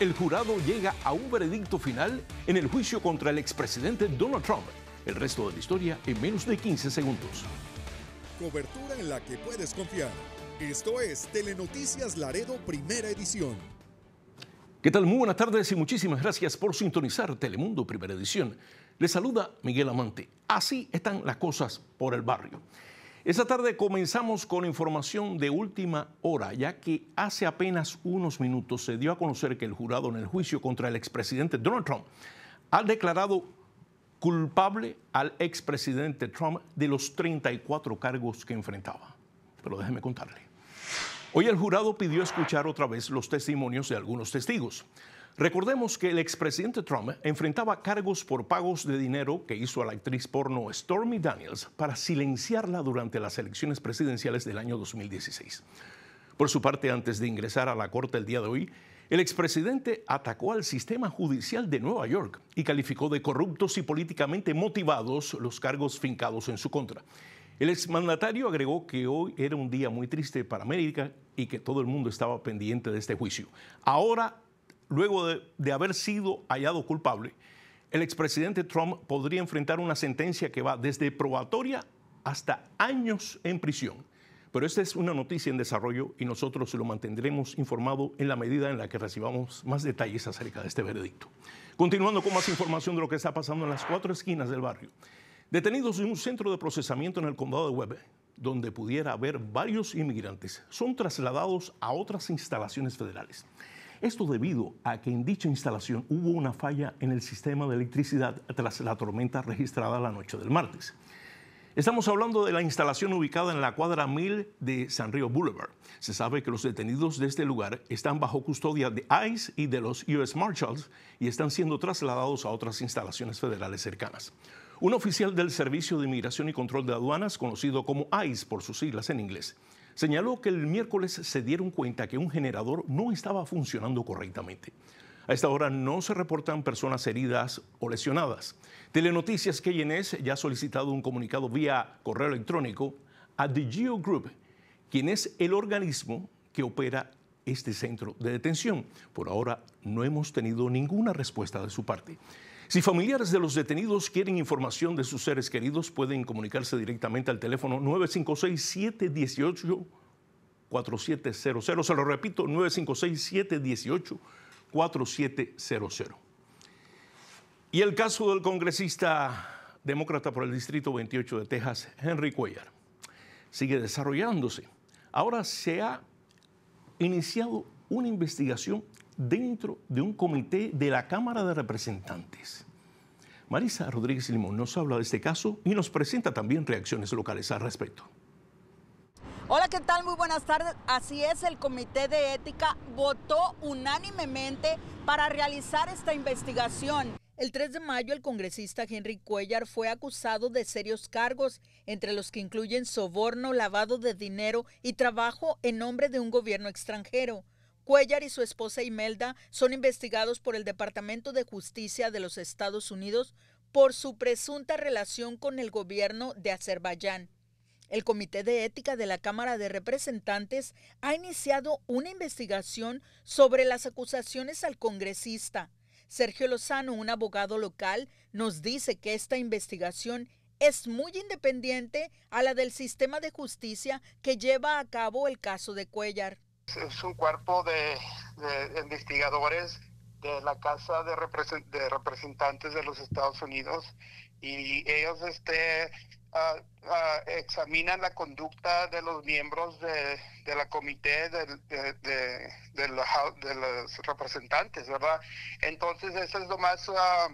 el jurado llega a un veredicto final en el juicio contra el expresidente Donald Trump. El resto de la historia en menos de 15 segundos. Cobertura en la que puedes confiar. Esto es Telenoticias Laredo, primera edición. ¿Qué tal? Muy buenas tardes y muchísimas gracias por sintonizar Telemundo, primera edición. Les saluda Miguel Amante. Así están las cosas por el barrio. Esta tarde comenzamos con información de última hora, ya que hace apenas unos minutos se dio a conocer que el jurado en el juicio contra el expresidente Donald Trump ha declarado culpable al expresidente Trump de los 34 cargos que enfrentaba. Pero déjeme contarle. Hoy el jurado pidió escuchar otra vez los testimonios de algunos testigos. Recordemos que el expresidente Trump enfrentaba cargos por pagos de dinero que hizo a la actriz porno Stormy Daniels para silenciarla durante las elecciones presidenciales del año 2016. Por su parte, antes de ingresar a la corte el día de hoy, el expresidente atacó al sistema judicial de Nueva York y calificó de corruptos y políticamente motivados los cargos fincados en su contra. El exmandatario agregó que hoy era un día muy triste para América y que todo el mundo estaba pendiente de este juicio. Ahora luego de, haber sido hallado culpable, el expresidente Trump podría enfrentar una sentencia que va desde probatoria hasta años en prisión. Pero esta es una noticia en desarrollo y nosotros lo mantendremos informado en la medida en la que recibamos más detalles acerca de este veredicto. Continuando con más información de lo que está pasando en las cuatro esquinas del barrio. Detenidos en un centro de procesamiento en el condado de Webb, donde pudiera haber varios inmigrantes, son trasladados a otras instalaciones federales. Esto debido a que en dicha instalación hubo una falla en el sistema de electricidad tras la tormenta registrada la noche del martes. Estamos hablando de la instalación ubicada en la cuadra 1000 de San Río Boulevard. Se sabe que los detenidos de este lugar están bajo custodia de ICE y de los US Marshals y están siendo trasladados a otras instalaciones federales cercanas. Un oficial del Servicio de Inmigración y Control de Aduanas, conocido como ICE por sus siglas en inglés, señaló que el miércoles se dieron cuenta que un generador no estaba funcionando correctamente. A esta hora no se reportan personas heridas o lesionadas. Telenoticias KNS ya ha solicitado un comunicado vía correo electrónico a The Geo Group, quien es el organismo que opera este centro de detención. Por ahora no hemos tenido ninguna respuesta de su parte. Si familiares de los detenidos quieren información de sus seres queridos, pueden comunicarse directamente al teléfono 956-718-4700. Se lo repito, 956-718-4700. Y el caso del congresista demócrata por el Distrito 28 de Texas, Henry Cuellar, sigue desarrollándose. Ahora se ha iniciado una investigación dentro de un comité de la Cámara de Representantes. Marisa Rodríguez Limón nos habla de este caso y nos presenta también reacciones locales al respecto. Hola, ¿qué tal? Muy buenas tardes. Así es, el Comité de Ética votó unánimemente para realizar esta investigación. El 3 de mayo, el congresista Henry Cuellar fue acusado de serios cargos, entre los que incluyen soborno, lavado de dinero y trabajo en nombre de un gobierno extranjero. Cuellar y su esposa Imelda son investigados por el Departamento de Justicia de los Estados Unidos por su presunta relación con el gobierno de Azerbaiyán. El Comité de Ética de la Cámara de Representantes ha iniciado una investigación sobre las acusaciones al congresista. Sergio Lozano, un abogado local, nos dice que esta investigación es muy independiente a la del sistema de justicia que lleva a cabo el caso de Cuellar. Es un cuerpo de, investigadores de la Casa de, Representantes de los Estados Unidos y ellos este, ah, ah, examinan la conducta de los miembros de, de la comité de, de, los representantes, ¿verdad? Entonces eso es lo más... Ah,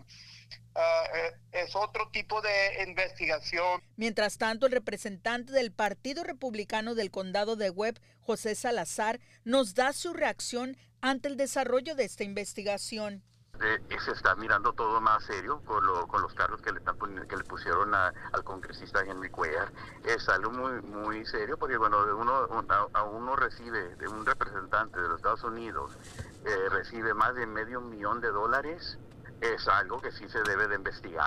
Ah, eh, es otro tipo de investigación. Mientras tanto, el representante del Partido Republicano del Condado de Webb, José Salazar, nos da su reacción ante el desarrollo de esta investigación. Eh, se está mirando todo más serio con, los cargos que le, que le pusieron al congresista Henry Cuellar. Es eh, algo muy, muy serio porque bueno, uno, a, uno recibe, de un representante de los Estados Unidos, recibe más de medio millón de dólares es algo que sí se debe de investigar.